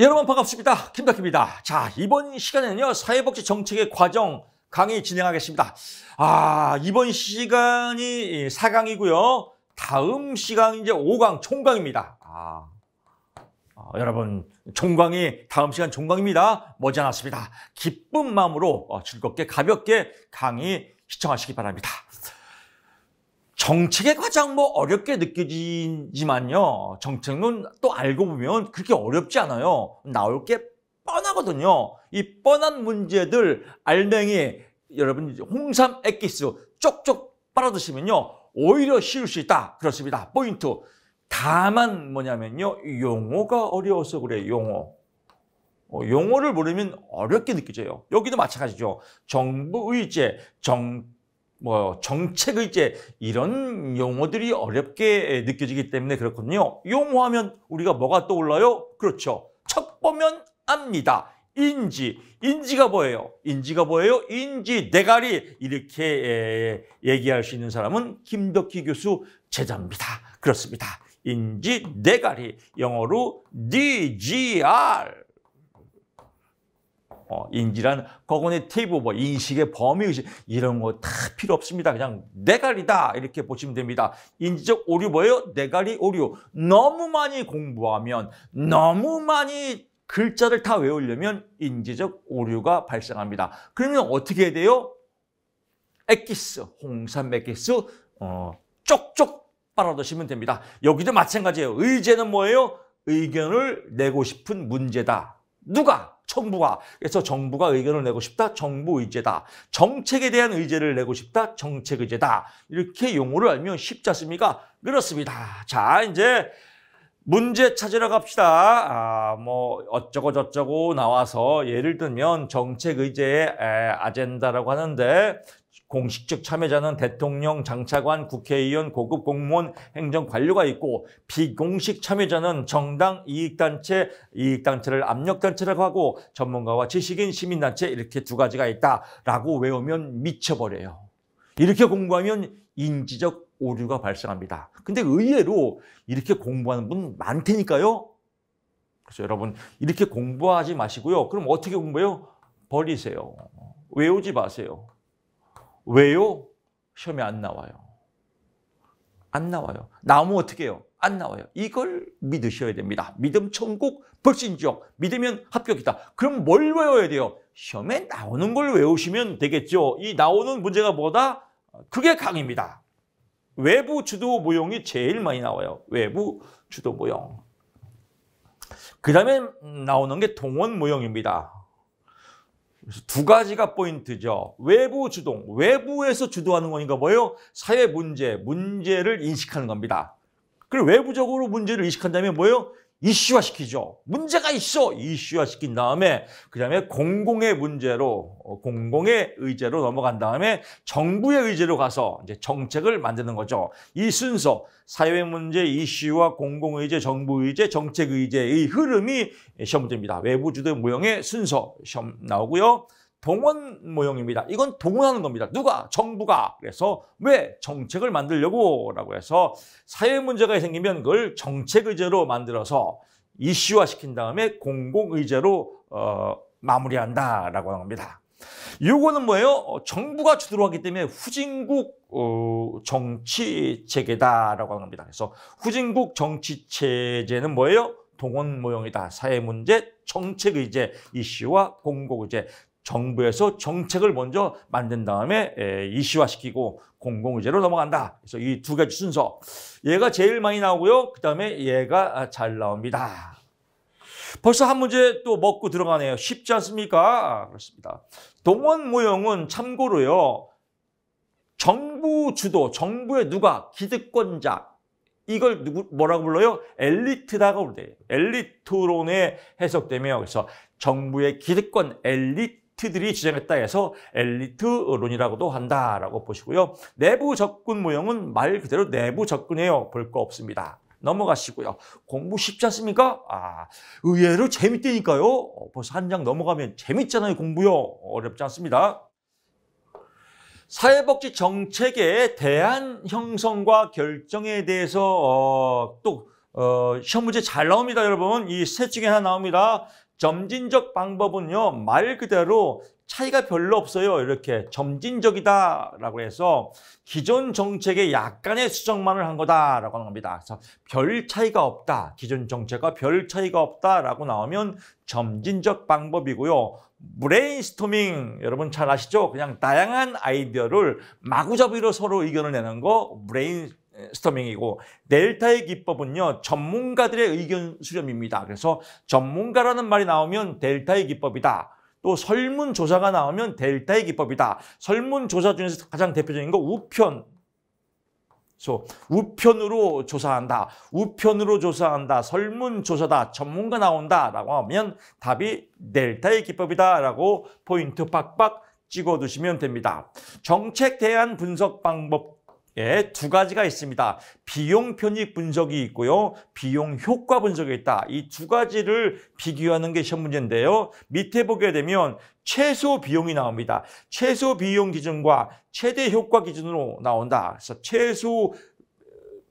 여러분 반갑습니다. 김덕희입니다. 자, 이번 시간에는요. 사회복지 정책의 과정 강의 진행하겠습니다. 아, 이번 시간이 4강이고요. 아, 어, 다음 시간 이제 5강 총강입니다. 아, 여러분 종강이 다음 시간 종강입니다. 머지않았습니다. 기쁜 마음으로 어, 즐겁게 가볍게 강의 시청하시기 바랍니다. 정책의 가장 뭐 어렵게 느껴지지만요. 정책은 또 알고 보면 그렇게 어렵지 않아요. 나올 게 뻔하거든요. 이 뻔한 문제들 알맹이 여러분 홍삼 액기스 쪽쪽 빨아드시면요. 오히려 쉬울 수 있다. 그렇습니다. 포인트. 다만 뭐냐면요. 용어가 어려워서 그래요. 용어. 어, 용어를 모르면 어렵게 느껴져요. 여기도 마찬가지죠. 정부 의제, 정뭐 정책의 이제 이런 용어들이 어렵게 느껴지기 때문에 그렇거든요. 용어하면 우리가 뭐가 떠올라요? 그렇죠. 첫 보면 압니다. 인지, 인지가 뭐예요? 인지가 뭐예요? 인지, 대가리 이렇게 얘기할 수 있는 사람은 김덕희 교수 제자입니다. 그렇습니다. 인지, 대가리 영어로 DGR 어, 인지란 거그니티브, 뭐 인식의 범위 의식 이런 거 다 필요 없습니다. 그냥 내갈이다 이렇게 보시면 됩니다. 인지적 오류 뭐예요? 내갈이 오류. 너무 많이 공부하면 너무 많이 글자를 다 외우려면 인지적 오류가 발생합니다. 그러면 어떻게 해야 돼요? 액기스, 홍삼 액기스 어, 쪽쪽 빨아드시면 됩니다. 여기도 마찬가지예요. 의제는 뭐예요? 의견을 내고 싶은 문제다. 누가? 정부가. 그래서 정부가 의견을 내고 싶다. 정부 의제다. 정책에 대한 의제를 내고 싶다. 정책 의제다. 이렇게 용어를 알면 쉽지 않습니까? 그렇습니다. 자, 이제 문제 찾으러 갑시다. 아, 뭐 어쩌고 저쩌고 나와서 예를 들면 정책 의제의 아젠다라고 하는데 공식적 참여자는 대통령, 장차관, 국회의원, 고급 공무원, 행정 관료가 있고 비공식 참여자는 정당, 이익단체, 이익단체를 압력단체라고 하고 전문가와 지식인, 시민단체 이렇게 두 가지가 있다라고 외우면 미쳐버려요. 이렇게 공부하면 인지적 오류가 발생합니다. 근데 의외로 이렇게 공부하는 분 많다니까요. 그래서 여러분 이렇게 공부하지 마시고요. 그럼 어떻게 공부해요? 버리세요. 외우지 마세요. 왜요? 시험에 안 나와요. 안 나와요. 나오면 어떻게 해요? 안 나와요. 이걸 믿으셔야 됩니다. 믿음 천국, 불신 지옥. 믿으면 합격이다. 그럼 뭘 외워야 돼요? 시험에 나오는 걸 외우시면 되겠죠. 이 나오는 문제가 뭐다? 그게 강입니다. 외부 주도 모형이 제일 많이 나와요. 외부 주도 모형. 그 다음에 나오는 게 동원 모형입니다. 그래서 두 가지가 포인트죠. 외부 주동, 외부에서 주도하는 거니까 뭐예요? 사회 문제, 문제를 인식하는 겁니다. 그리고 외부적으로 문제를 인식한다면 뭐예요? 이슈화시키죠. 문제가 있어 이슈화시킨 다음에 그다음에 공공의 문제로 어, 공공의 의제로 넘어간 다음에 정부의 의제로 가서 이제 정책을 만드는 거죠. 이 순서 사회 문제 이슈와 공공 의제, 정부 의제, 정책 의제의 흐름이 시험 문제입니다. 외부 주도 모형의 순서 시험 나오고요. 동원 모형입니다. 이건 동원하는 겁니다. 누가? 정부가. 그래서 왜 정책을 만들려고 라고 해서 사회 문제가 생기면 그걸 정책 의제로 만들어서 이슈화 시킨 다음에 공공 의제로 어, 마무리한다라고 하는 겁니다. 이거는 뭐예요? 어, 정부가 주도로 하기 때문에 후진국 어, 정치 체계다라고 하는 겁니다. 그래서 후진국 정치 체제는 뭐예요? 동원 모형이다. 사회 문제, 정책 의제, 이슈와 공공 의제. 정부에서 정책을 먼저 만든 다음에 이슈화시키고 공공의제로 넘어간다. 그래서 이 두 가지 순서. 얘가 제일 많이 나오고요. 그다음에 얘가 아, 잘 나옵니다. 벌써 한 문제 또 먹고 들어가네요. 쉽지 않습니까? 그렇습니다. 동원 모형은 참고로요. 정부 주도, 정부의 누가 기득권자 이걸 누구 뭐라고 불러요? 엘리트라고 불러요. 엘리트론에 해석되며 그래서 정부의 기득권 엘리트 엘들이지장했다 해서 엘리트론이라고도 한다라고 보시고요. 내부 접근 모형은 말 그대로 내부 접근이에요. 볼 거 없습니다. 넘어가시고요. 공부 쉽지 않습니까? 아, 의외로 재밌대니까요 어, 벌써 한 장 넘어가면 재밌잖아요, 공부요. 어렵지 않습니다. 사회복지 정책에대한 형성과 결정에 대해서 어, 또 어, 시험 문제 잘 나옵니다, 여러분. 이 셋 중에 하나 나옵니다. 점진적 방법은요, 말 그대로 차이가 별로 없어요. 이렇게 점진적이다라고 해서 기존 정책에 약간의 수정만을 한 거다라고 하는 겁니다. 그래서 별 차이가 없다. 기존 정책과 별 차이가 없다라고 나오면 점진적 방법이고요. 브레인스토밍 여러분 잘 아시죠? 그냥 다양한 아이디어를 마구잡이로 서로 의견을 내는 거 브레인 스터밍이고 델타의 기법은요 전문가들의 의견 수렴입니다. 그래서 전문가라는 말이 나오면 델타의 기법이다. 또 설문조사가 나오면 델타의 기법이다. 설문조사 중에서 가장 대표적인 거 우편. 그래서 우편으로 조사한다. 우편으로 조사한다. 설문조사다. 전문가 나온다라고 하면 답이 델타의 기법이다라고 포인트 빡빡 찍어두시면 됩니다. 정책 대안 분석 방법 예, 두 가지가 있습니다. 비용 편익 분석이 있고요. 비용 효과 분석이 있다. 이 두 가지를 비교하는 게 시험 문제인데요. 밑에 보게 되면 최소 비용이 나옵니다. 최소 비용 기준과 최대 효과 기준으로 나온다. 그래서 최소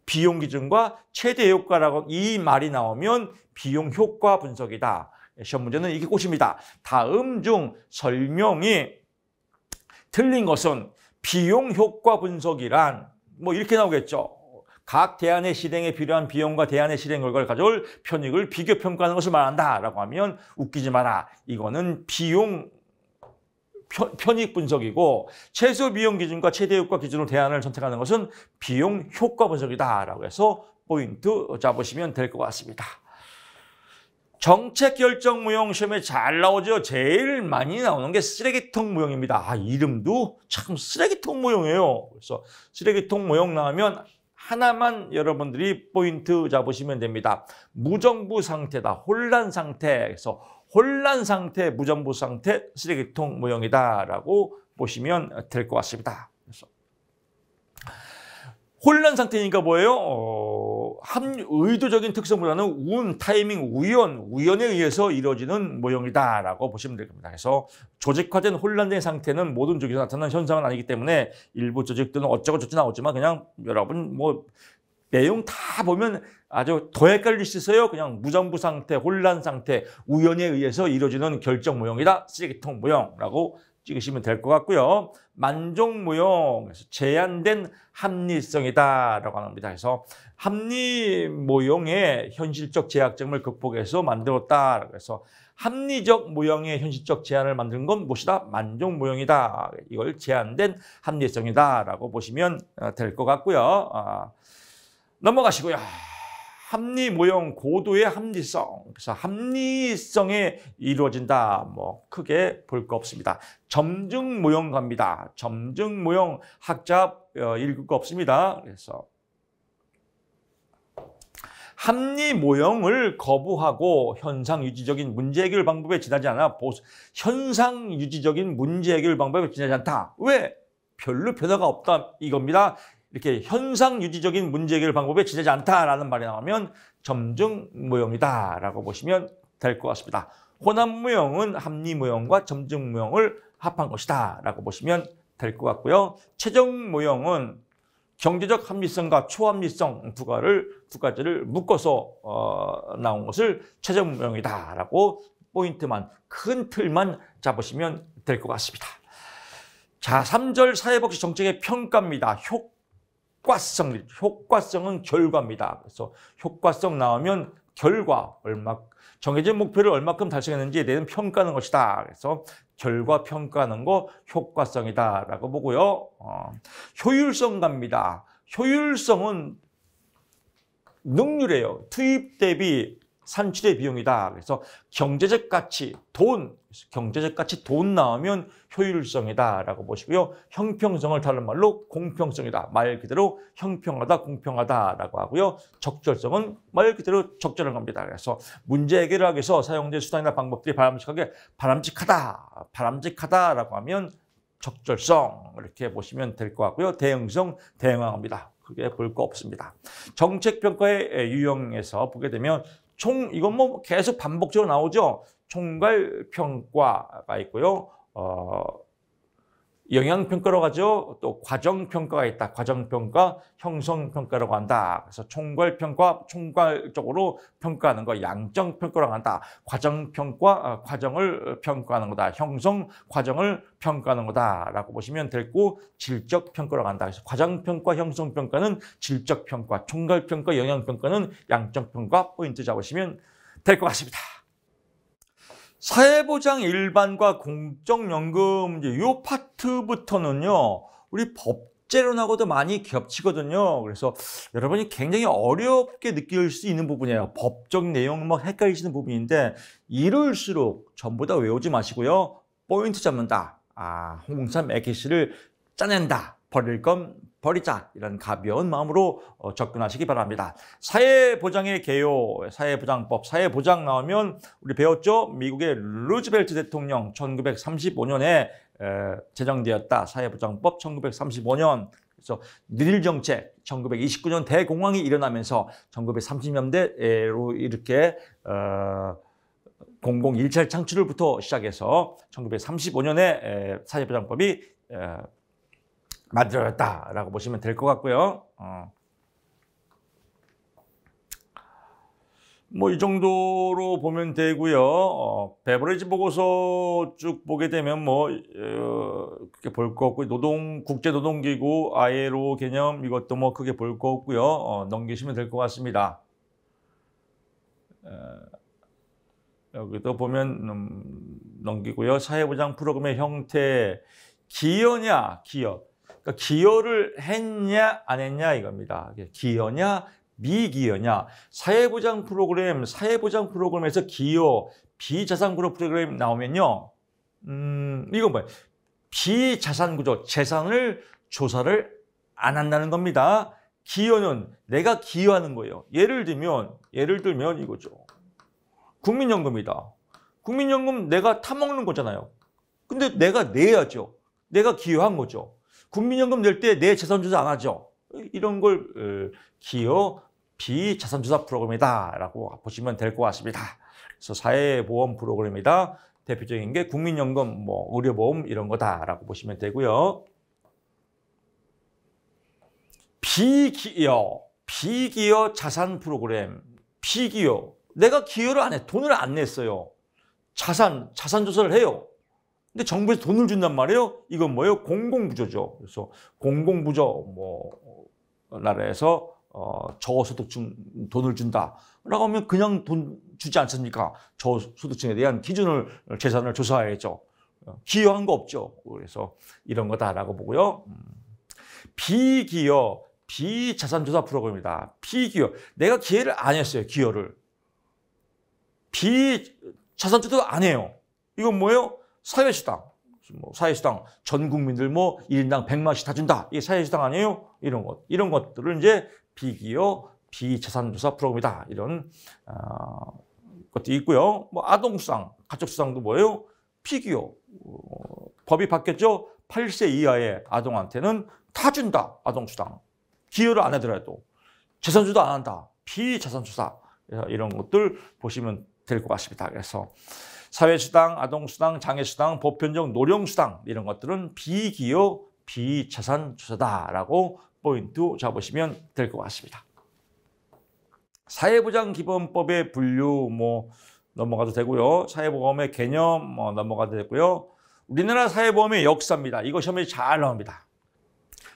비용 기준과 최대 효과라고 이 말이 나오면 비용 효과 분석이다. 예, 시험 문제는 이게 꽃입니다. 다음 중 설명이 틀린 것은 비용 효과 분석이란 뭐 이렇게 나오겠죠. 각 대안의 실행에 필요한 비용과 대안의 실행 결과를 가져올 편익을 비교 평가하는 것을 말한다라고 하면 웃기지 마라. 이거는 비용 편익 분석이고 최소 비용 기준과 최대 효과 기준으로 대안을 선택하는 것은 비용 효과 분석이다라고 해서 포인트 잡으시면 될 것 같습니다. 정책 결정 무용 시험에 잘 나오죠. 제일 많이 나오는 게 쓰레기통 무용입니다. 아, 이름도 참 쓰레기통 무용이에요. 그래서 쓰레기통 무용 나오면 하나만 여러분들이 포인트 잡으시면 됩니다. 무정부 상태다. 혼란 상태. 그래서 혼란 상태, 무정부 상태, 쓰레기통 무용이다라고 보시면 될 것 같습니다. 그래서 혼란 상태니까 뭐예요? 어... 어, 의도적인 특성보다는 운, 타이밍, 우연, 우연에 의해서 이루어지는 모형이다라고 보시면 될 겁니다. 그래서 조직화된 혼란된 상태는 모든 조직에서 나타나는 현상은 아니기 때문에 일부 조직들은 어쩌고 저쩌고 나오지만 그냥 여러분 뭐 내용 다 보면 아주 더 헷갈리시세요. 그냥 무정부 상태, 혼란 상태, 우연에 의해서 이루어지는 결정 모형이다. 쓰레기통 모형이라고 찍으시면 될 것 같고요. 만족무용, 제한된 합리성이다라고 합니다. 그래서 합리무용의 현실적 제약점을 극복해서 만들었다그래서 합리적 무용의 현실적 제한을 만든 건 무엇이다? 만족 무용이다 이걸 제한된 합리성이다라고 보시면 어, 될것 같고요. 어, 넘어가시고요. 합리 모형 고도의 합리성. 그래서 합리성에 이루어진다. 뭐 크게 볼 거 없습니다. 점증 모형 갑니다. 점증 모형 학자 어, 읽을 거 없습니다. 그래서 합리 모형을 거부하고 현상 유지적인 문제 해결 방법에 지나지 않아 보수, 현상 유지적인 문제 해결 방법에 지나지 않다. 왜? 별로 변화가 없다 이겁니다. 이렇게 현상 유지적인 문제 해결 방법에 지나지 않다라는 말이 나오면 점증 무용이다라고 보시면 될 것 같습니다. 호남 무용은 합리 무용과 점증 무용을 합한 것이다라고 보시면 될 것 같고요. 최종 무용은 경제적 합리성과 초합리성 두 가지를 두 가지를 묶어서 어, 나온 것을 최종 무용이다라고 포인트만 큰 틀만 잡으시면 될 것 같습니다. 자, 3절 사회복지 정책의 평가입니다. 효과 효과성, 효과성은 결과입니다. 그래서 효과성 나오면 결과, 얼마 정해진 목표를 얼마큼 달성했는지에 대한 평가하는 것이다. 그래서 결과 평가하는 거 효과성이다라고 보고요. 어, 효율성 갑니다. 효율성은 능률이에요. 투입 대비 산출의 비용이다. 그래서 경제적 가치, 돈, 경제적 가치 돈 나오면 효율성이다라고 보시고요. 형평성을 다른 말로 공평성이다. 말 그대로 형평하다, 공평하다라고 하고요. 적절성은 말 그대로 적절한 겁니다. 그래서 문제 해결을 하기 위해서 사용된 수단이나 방법들이 바람직하게 바람직하다, 바람직하다라고 하면 적절성 이렇게 보시면 될 것 같고요. 대응성, 대응합니다. 화 크게 볼 거 없습니다. 정책평가의 유형에서 보게 되면 총 이건 뭐 계속 반복적으로 나오죠. 총괄평가가 있고요. 어, 영향평가라고 하죠. 또 과정평가가 있다. 과정평가, 형성평가라고 한다. 그래서 총괄평가, 총괄적으로 평가하는 거 양정평가라고 한다. 과정평가, 어, 과정을 평가하는 거다. 형성, 과정을 평가하는 거다라고 보시면 됐고 질적 평가라고 한다. 그래서 과정 평가, 형성 평가는 질적 평가, 총괄 평가, 영향 평가는 양적 평가 포인트 잡으시면 될 것 같습니다. 사회보장 일반과 공적연금 이제 요 파트부터는요. 우리 법제론하고도 많이 겹치거든요. 그래서 여러분이 굉장히 어렵게 느낄 수 있는 부분이에요. 법적 내용 막 뭐 헷갈리시는 부분인데 이럴수록 전부 다 외우지 마시고요. 포인트 잡는다. 아, 홍삼 액기씨를 짜낸다. 버릴 건 버리자 이런 가벼운 마음으로 어, 접근하시기 바랍니다. 사회보장의 개요, 사회보장법, 사회보장 나오면 우리 배웠죠? 미국의 루즈벨트 대통령 1935년에 제정되었다. 사회보장법 1935년. 그래서 늘일 정책 1929년 대공황이 일어나면서 1930년대로 이렇게 어, 공공 일찰 창출을부터 시작해서 1935년에 사회보장법이 만들어졌다라고 보시면 될 것 같고요. 어. 뭐이 정도로 보면 되고요. 어, 베버리지 보고서 쭉 보게 되면 뭐 어, 크게 볼 거 없고 노동 국제 노동기구 ILO 개념 이것도 뭐 크게 볼 거 없고요. 어, 넘기시면 될 것 같습니다. 어, 여기도 보면 음, 넘기고요. 사회보장 프로그램의 형태 기여냐 기여 그러니까 기여를 했냐 안 했냐 이겁니다. 기여냐 미기여냐 사회보장 프로그램 사회보장 프로그램에서 기여 비자산구조 프로그램 나오면요. 음, 이건 뭐예요? 비자산구조 재산을 조사를 안 한다는 겁니다. 기여는 내가 기여하는 거예요. 예를 들면 예를 들면 이거죠. 국민연금이다. 국민연금 내가 타먹는 거잖아요. 근데 내가 내야죠. 내가 기여한 거죠. 국민연금 낼 때 내 재산 조사 안 하죠. 이런 걸 기여 비자산 조사 프로그램이다라고 보시면 될 것 같습니다. 그래서 사회보험 프로그램이다. 대표적인 게 국민연금, 뭐 의료보험 이런 거다라고 보시면 되고요. 비기여, 비기여 자산 프로그램, 비기여. 내가 기여를 안 해, 돈을 안 냈어요. 자산, 자산 조사를 해요. 근데 정부에서 돈을 준단 말이에요. 이건 뭐예요? 공공부조죠. 그래서 공공부조 뭐 어, 나라에서 어, 저소득층 돈을 준다라고 하면 그냥 돈 주지 않습니까? 저소득층에 대한 기준을 재산을 조사해야죠. 어, 기여한 거 없죠. 그래서 이런 거다라고 보고요. 음. 비기여, 비자산조사 프로그램이다. 비기여. 내가 기회를 안 했어요. 기여를. 비자산조사 안 해요. 이건 뭐예요? 사회수당, 뭐 사회수당 전 국민들 뭐 1인당 100만씩 다 준다. 이게 사회수당 아니에요? 이런 것. 이런 것들을 이제 비기어 비재산조사 프로그램이다. 이런 어, 아, 것도 있고요. 뭐 아동수당, 가족수당도 뭐예요? 피기어 어, 법이 바뀌었죠? 8세 이하의 아동한테는 다 준다. 아동수당. 기여를 안 하더라도. 재산조도안 한다. 비재산조사. 이런 것들 보시면 될 것 같습니다. 그래서 사회수당, 아동수당, 장애수당, 보편적 노령수당 이런 것들은 비기여 비자산 조사다라고 포인트 잡으시면 될 것 같습니다. 사회보장기본법의 분류 뭐 넘어가도 되고요. 사회보험의 개념 뭐 넘어가도 되고요. 우리나라 사회보험의 역사입니다. 이거 시험에 잘 나옵니다.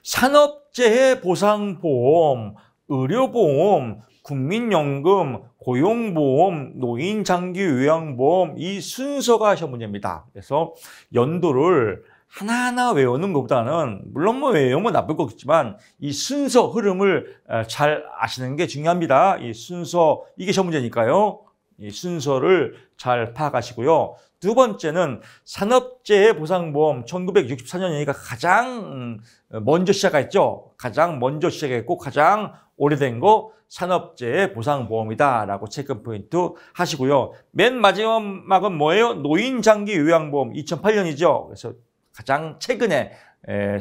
산업재해보상보험, 의료보험, 국민연금, 고용보험, 노인장기요양보험 이 순서가 시험 문제입니다. 그래서 연도를 하나하나 외우는 것보다는 물론 뭐 외우면 나쁠 거겠지만 이 순서 흐름을 어, 잘 아시는 게 중요합니다. 이 순서 이게 시 문제니까요. 이 순서를 잘 파악하시고요. 두 번째는 산업재해 보상보험 1 9 6 4년 얘기가 가장 먼저 시작했죠. 가장 먼저 시작했고 가장 오래된 거 산업재해 보상보험이다라고 체크 포인트 하시고요. 맨 마지막은 뭐예요? 노인장기 요양보험 2008년이죠. 그래서 가장 최근에 에,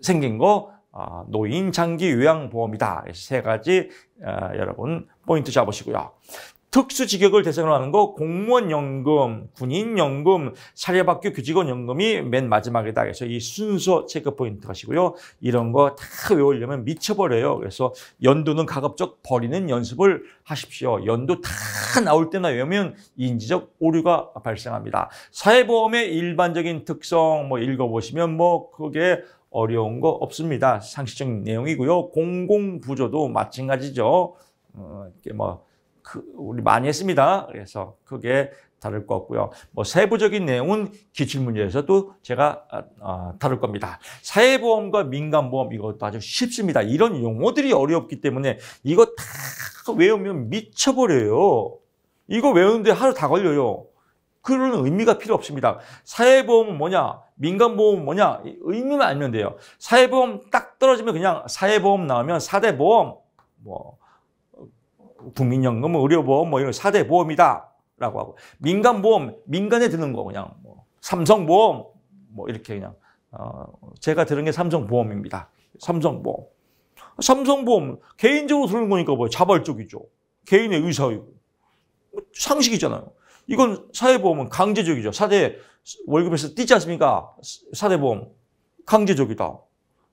생긴 거 어, 아, 노인 장기 요양보험이다. 세 가지 어, 여러분 포인트 잡으시고요. 특수 직역을 대상으로 하는 거 공무원 연금, 군인 연금, 사립학교 교직원 연금이 맨 마지막에다 그서이 순서 체크 포인트 가시고요. 이런 거 다 외우려면 미쳐버려요. 그래서 연도는 가급적 버리는 연습을 하십시오. 연도 다 나올 때나 외우면 인지적 오류가 발생합니다. 사회보험의 일반적인 특성 뭐 읽어보시면 뭐 그게 어려운 거 없습니다. 상식적인 내용이고요. 공공부조도 마찬가지죠. 어, 이렇게 뭐그 우리 많이 했습니다. 그래서 크게 다룰 것 같고요. 뭐 세부적인 내용은 기출 문제에서도 제가 어, 다룰 겁니다. 사회보험과 민간보험 이것도 아주 쉽습니다. 이런 용어들이 어렵기 때문에 이거 다 외우면 미쳐버려요. 이거 외우는데 하루 다 걸려요. 그런 의미가 필요 없습니다. 사회보험은 뭐냐? 민간보험은 뭐냐? 의미만 알면 돼요. 사회보험 딱 떨어지면 그냥 사회보험 나오면 사대 보험, 뭐, 국민연금은 뭐 의료보험 뭐 이런 사대 보험이다 라고 하고 민간보험 민간에 드는 거 그냥 뭐 삼성보험 뭐 이렇게 그냥 어 제가 들은 게 삼성보험입니다. 삼성보험. 삼성보험 개인적으로 들은 거니까 뭐 자발적이죠. 개인의 의사이고 뭐 상식이잖아요. 이건 사회보험은 강제적이죠. 사대 월급에서 뛰지 않습니까? 사대보험 강제적이다.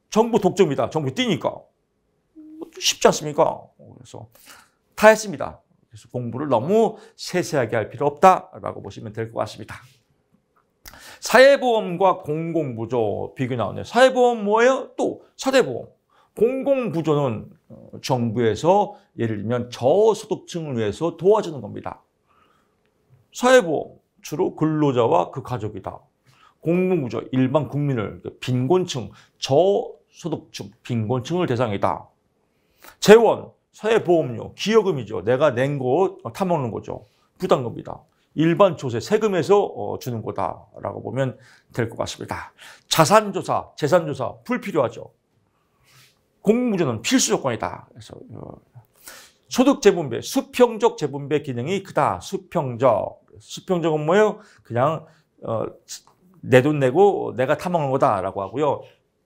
정부 독점이다. 정부 뛰니까 뭐 쉽지 않습니까? 그래서 다 했습니다. 그래서 공부를 너무 세세하게 할 필요 없다라고 보시면 될 것 같습니다. 사회보험과 공공부조 비교 나오네요. 사회보험 뭐예요? 또 사대보험. 공공부조는 어, 정부에서 예를 들면 저소득층을 위해서 도와주는 겁니다. 사회보험, 주로 근로자와 그 가족이다. 공공부조, 일반 국민을, 그 빈곤층, 저소득층, 빈곤층을 대상이다. 재원, 사회보험료, 기여금이죠. 내가 낸 곳, 어, 타먹는 거죠. 부담금이다. 일반 조세, 세금에서 어, 주는 거다라고 보면 될 것 같습니다. 자산조사, 재산조사 불필요하죠. 공무조는 필수 조건이다. 그래서 어, 소득 재분배, 수평적 재분배 기능이 크다. 수평적. 수평적은 뭐예요? 그냥 내 돈 내고 내가 타먹는 거다라고 하고요.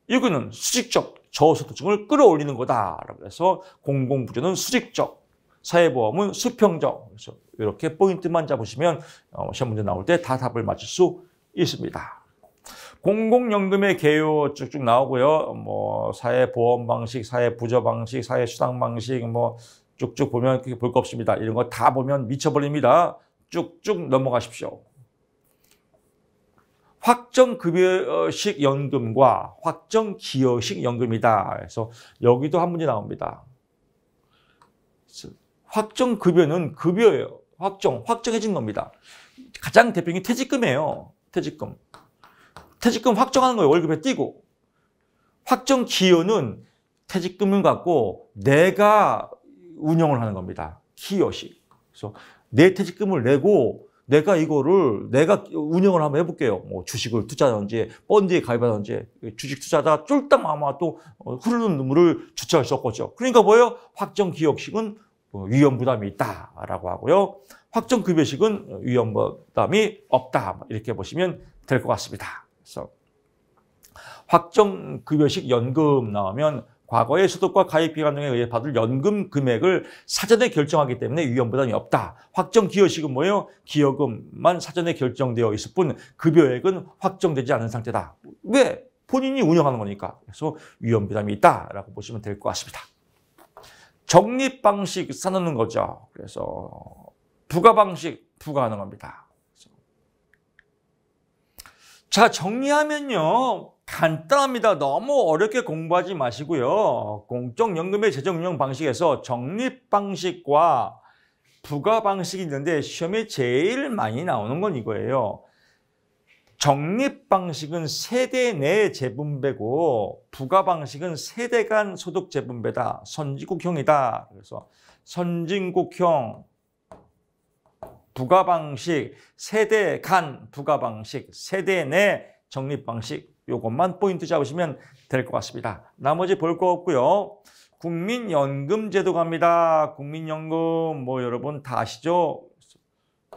이거는 수직적 저소득층을 끌어올리는 거다라고 해서 공공부조는 수직적, 사회보험은 수평적. 그래서 이렇게 포인트만 잡으시면 어, 시험 문제 나올 때 다 답을 맞출 수 있습니다. 공공연금의 개요 쭉쭉 나오고요. 뭐 사회보험 방식, 사회부조 방식, 사회수당 방식 뭐 쭉쭉 보면 볼 거 없습니다. 이런 거 다 보면 미쳐버립니다. 쭉쭉 넘어가십시오. 확정급여식 연금과 확정기여식 연금이다. 그래서 여기도 한 문제 나옵니다. 확정급여는 급여예요. 확정, 확정해진 겁니다. 가장 대표적인 퇴직금이에요. 퇴직금. 퇴직금 확정하는 거예요. 월급에 띄고. 확정기여는 퇴직금을 갖고 내가 운영을 하는 겁니다. 기여식. 그래서 내 퇴직금을 내고 내가 이거를 내가 운영을 한번 해볼게요. 뭐 주식을 투자하든지 펀드에 가입하든지 주식 투자다 쫄딱 아마또 어, 흐르는 눈물을 주체할 수 없겠죠. 그러니까 뭐예요? 확정 기억식은 어, 위험 부담이 있다라고 하고요. 확정 급여식은 어, 위험 부담이 없다 이렇게 보시면 될 것 같습니다. 그래서 확정 급여식 연금 나오면 과거의 소득과 가입 기간 등에 의해 받을 연금 금액을 사전에 결정하기 때문에 위험 부담이 없다. 확정 기여식은 뭐예요? 기여금만 사전에 결정되어 있을 뿐 급여액은 확정되지 않은 상태다. 왜? 본인이 운영하는 거니까. 그래서 위험 부담이 있다라고 보시면 될 것 같습니다. 적립 방식 사놓는 거죠. 그래서 부가 방식 부가가능합니다 자, 정리하면요. 간단합니다. 너무 어렵게 공부하지 마시고요. 공적연금의 재정운영 방식에서 적립 방식과 부가 방식이 있는데 시험에 제일 많이 나오는 건 이거예요. 적립 방식은 세대 내 재분배고 부가 방식은 세대 간 소득 재분배다. 선진국형이다. 그래서 선진국형 부가 방식, 세대 간 부가 방식, 세대 내 적립 방식 요것만 포인트 잡으시면 될 것 같습니다. 나머지 볼 거 없고요. 국민연금 제도 갑니다. 국민연금 뭐 여러분 다 아시죠?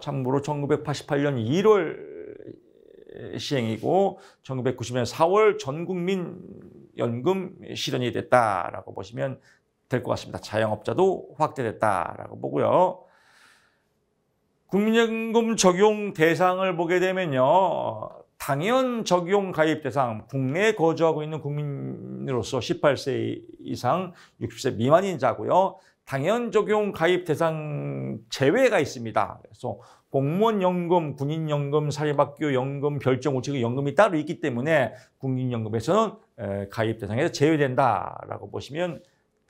참고로 1988년 1월 시행이고 1990년 4월 전국민 연금 실현이 됐다라고 보시면 될 것 같습니다. 자영업자도 확대됐다라고 보고요. 국민연금 적용 대상을 보게 되면요. 당연 적용 가입 대상 국내에 거주하고 있는 국민으로서 18세 이상 60세 미만인 자고요. 당연 적용 가입 대상 제외가 있습니다. 그래서 공무원연금, 군인연금, 사립학교연금, 별정우체국 연금이 따로 있기 때문에 국민연금에서는 가입 대상에서 제외된다라고 보시면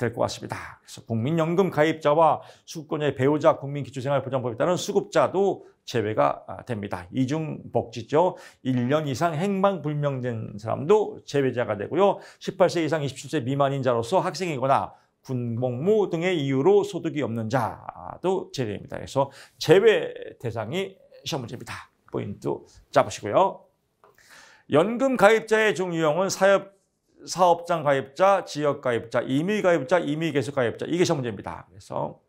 될것 같습니다. 그래서 국민연금 가입자와 수급권의 배우자 국민기초생활보장법에 따른 수급자도 제외가 아, 됩니다. 이중복지죠. 1년 이상 행방불명된 사람도 제외자가 되고요. 18세 이상 27세 미만인 자로서 학생이거나 군복무 등의 이유로 소득이 없는 자도 제외입니다. 그래서 제외 대상이 시험 문제입니다. 포인트 잡으시고요. 연금 가입자의 종유형은 사업 사업장 가입자, 지역 가입자, 임의 가입자, 임의 계속 가입자 이게 시험제입니다. 문 그래서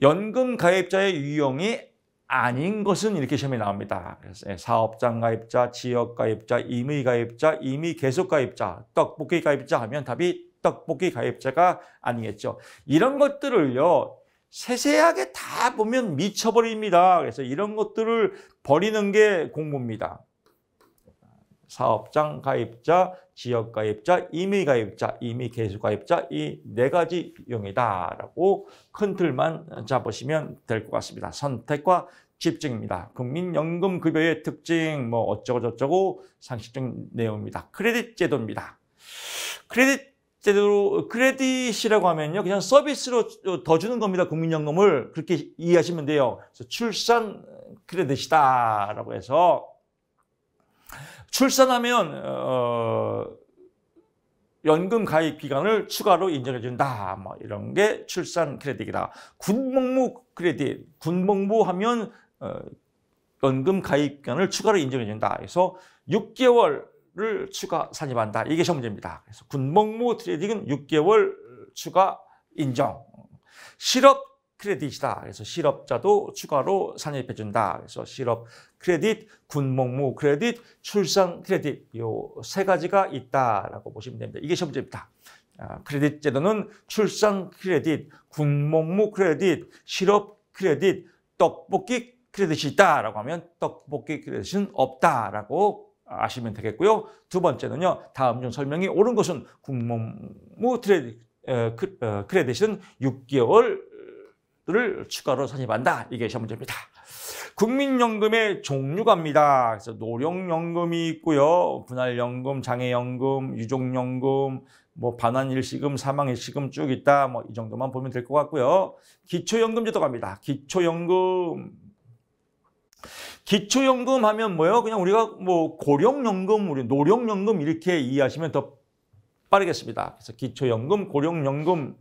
연금 가입자의 유형이 아닌 것은 이렇게 시험에 나옵니다. 그래서 예, 사업장 가입자, 지역 가입자, 임의 가입자, 임의 계속 가입자, 떡볶이 가입자 하면 답이 떡볶이 가입자가 아니겠죠. 이런 것들을요. 세세하게 다 보면 미쳐버립니다. 그래서 이런 것들을 버리는 게 공부입니다. 사업장 가입자, 지역 가입자, 임의 가입자, 임의 개수 가입자 이 네 가지 용이다라고 큰 틀만 잡으시면 될 것 같습니다. 선택과 집중입니다. 국민연금급여의 특징 뭐 어쩌고저쩌고 상식적 내용입니다. 크레딧 제도입니다. 크레딧 제대로 크레딧이라고 하면요. 그냥 서비스로 더 주는 겁니다. 국민연금을. 그렇게 이해하시면 돼요. 그래서 출산 크레딧이다라고 해서 출산하면 어, 연금 가입 기간을 추가로 인정해 준다. 뭐 이런 게 출산 크레딧이다. 군복무 크레딧, 군복무 하면 어, 연금 가입 기간을 추가로 인정해 준다. 그래서 6개월을 추가 산입한다. 이게 전문제입니다. 그래서 군복무 트레이딩은 6개월 추가 인정. 실업 크레딧이다. 그래서 실업자도 추가로 산입해 준다. 그래서 실업 크레딧, 군목무 크레딧, 출산 크레딧 요 세 가지가 있다라고 보시면 됩니다. 이게 첫 번째입니다. 아, 크레딧 제도는 출산 크레딧, 군목무 크레딧, 실업 크레딧, 떡볶이 크레딧이 있다라고 하면 떡볶이 크레딧은 없다라고 아시면 되겠고요. 두 번째는요. 다음 중 설명이 옳은 것은 군목무 크레딧, 어, 크레딧은 6개월 것들을 추가로 선입한다 이게 시험문제입니다. 국민연금의 종류가입니다 그래서 노령연금이 있고요. 분할연금, 장애연금, 유족연금, 뭐 반환일시금, 사망일시금 쭉 있다. 뭐 이 정도만 보면 될 것 같고요. 기초연금제도 갑니다. 기초연금. 기초연금 하면 뭐예요? 그냥 우리가 뭐 고령연금, 우리 노령연금 이렇게 이해하시면 더 빠르겠습니다. 그래서 기초연금, 고령연금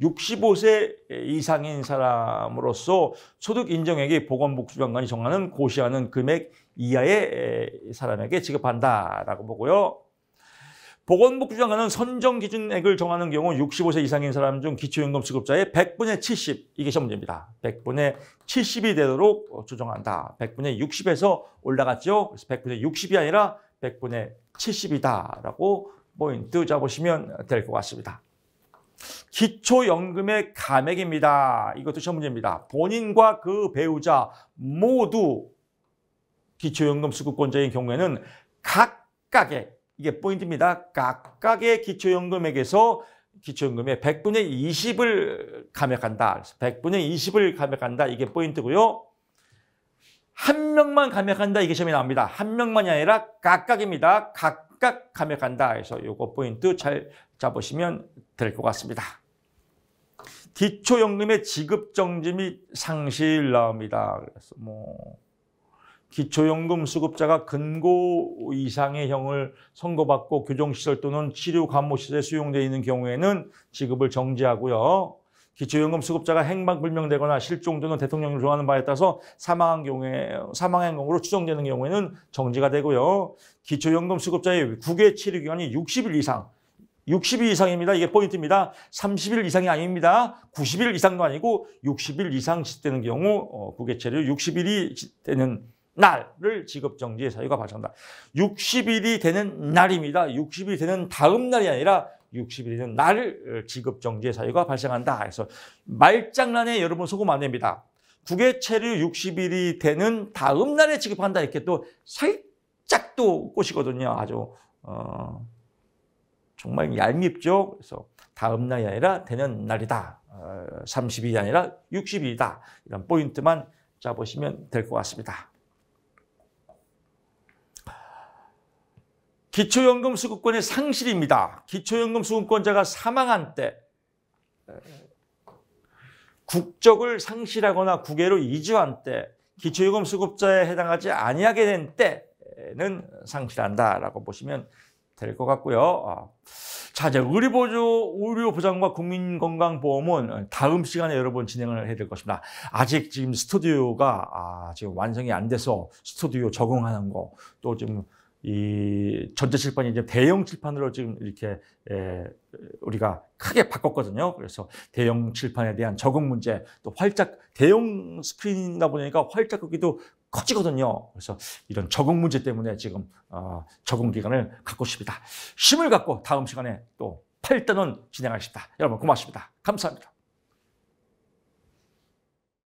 65세 이상인 사람으로서 소득 인정액이 보건복지부 장관이 정하는 고시하는 금액 이하의 사람에게 지급한다라고 보고요. 보건복지부 장관은 선정 기준액을 정하는 경우 65세 이상인 사람 중 기초연금 수급자의 100분의 70 이게 전문제입니다. 100분의 70이 되도록 조정한다. 100분의 60에서 올라갔죠. 그래서 100분의 60이 아니라 100분의 70이다라고 포인트 잡으시면 될 것 같습니다. 기초연금의 감액입니다. 이것도 첫 문제입니다. 본인과 그 배우자 모두 기초연금 수급권자인 경우에는 각각의 이게 포인트입니다. 각각의 기초연금액에서 기초연금의 100분의 20을 감액한다. 100분의 20을 감액한다. 이게 포인트고요. 한 명만 감액한다. 이게 시험에 나옵니다. 한 명만이 아니라 각각입니다. 각각 각각 감액한다 해서 요거 포인트 잘 잡으시면 될 것 같습니다. 기초연금의 지급정지 및 상실 나옵니다. 그래서 뭐 기초연금 수급자가 근고 이상의 형을 선고받고 교정시설 또는 치료 감호시설에 수용되어 있는 경우에는 지급을 정지하고요. 기초연금 수급자가 행방불명되거나 실종 또는 대통령을 좋아하는 바에 따라서 사망한 경우에 사망행공으로 추정되는 경우에는 정지가 되고요. 기초연금 수급자의 국외 치료 기간이 60일 이상 60일 이상입니다. 이게 포인트입니다. 30일 이상이 아닙니다. 90일 이상도 아니고 60일 이상 시되는 경우 어, 국외체류 60일이 되는 날을 지급정지의 사유가 발생한다. 60일이 되는 날입니다. 60일이 되는 다음 날이 아니라 61년 날 지급정지 어, 의 사유가 발생한다. 그래서 말장난에 여러분 속으면 안 됩니다. 국외체류 60일이 되는 다음 날에 지급한다 이렇게 또 살짝 또 꼬시거든요. 아주 어, 정말 얄밉죠. 그래서 다음 날이 아니라 되는 날이다. 어, 30일이 아니라 60일이다. 이런 포인트만 짜보시면 될 것 같습니다. 기초연금 수급권의 상실입니다. 기초연금 수급권자가 사망한 때 국적을 상실하거나 국외로 이주한 때 기초연금 수급자에 해당하지 아니하게 된 때는 상실한다라고 보시면 될 것 같고요. 아, 자, 이제 의료보조, 의료보장과 국민건강보험은 다음 시간에 여러분 진행을 해야 될 것입니다. 아직 지금 스튜디오가 아, 지금 완성이 안 돼서 스튜디오 적응하는 거, 또 지금 이 전자 칠판이 이제 대형 칠판으로 지금 이렇게 에, 우리가 크게 바꿨거든요. 그래서 대형 칠판에 대한 적응 문제, 또 활짝 대형 스크린이다 보니까 활짝 크기도 커지거든요. 그래서 이런 적응 문제 때문에 지금 어, 적응 기간을 갖고 싶습니다. 힘을 갖고 다음 시간에 또 8단원 진행하십니다 여러분 고맙습니다. 감사합니다.